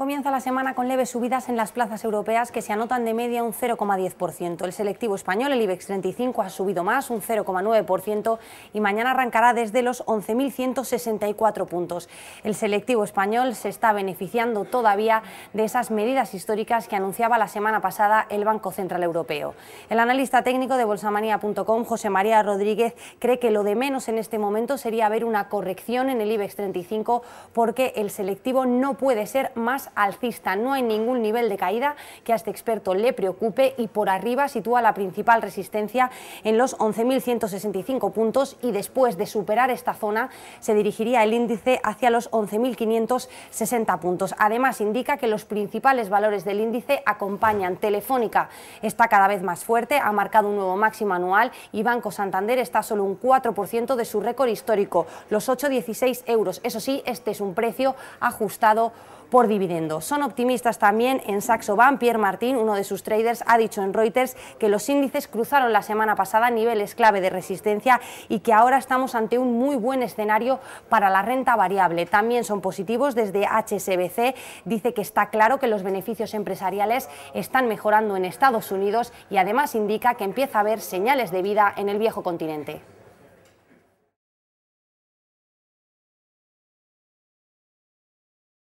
Comienza la semana con leves subidas en las plazas europeas que se anotan de media un 0,10%. El selectivo español, el IBEX 35, ha subido más, un 0,9% y mañana arrancará desde los 11.164 puntos. El selectivo español se está beneficiando todavía de esas medidas históricas que anunciaba la semana pasada el Banco Central Europeo. El analista técnico de bolsamanía.com, José María Rodríguez, cree que lo de menos en este momento sería haber una corrección en el IBEX 35 porque el selectivo no puede ser más alcista. No hay ningún nivel de caída que a este experto le preocupe y por arriba sitúa la principal resistencia en los 11.165 puntos y después de superar esta zona se dirigiría el índice hacia los 11.560 puntos. Además indica que los principales valores del índice acompañan. Telefónica está cada vez más fuerte, ha marcado un nuevo máximo anual y Banco Santander está solo un 4% de su récord histórico, los 8,16 euros. Eso sí, este es un precio ajustado por dividendos. Son optimistas también en Saxo Bank. Pierre Martín, uno de sus traders, ha dicho en Reuters que los índices cruzaron la semana pasada niveles clave de resistencia y que ahora estamos ante un muy buen escenario para la renta variable. También son positivos desde HSBC. Dice que está claro que los beneficios empresariales están mejorando en Estados Unidos y además indica que empieza a haber señales de vida en el viejo continente.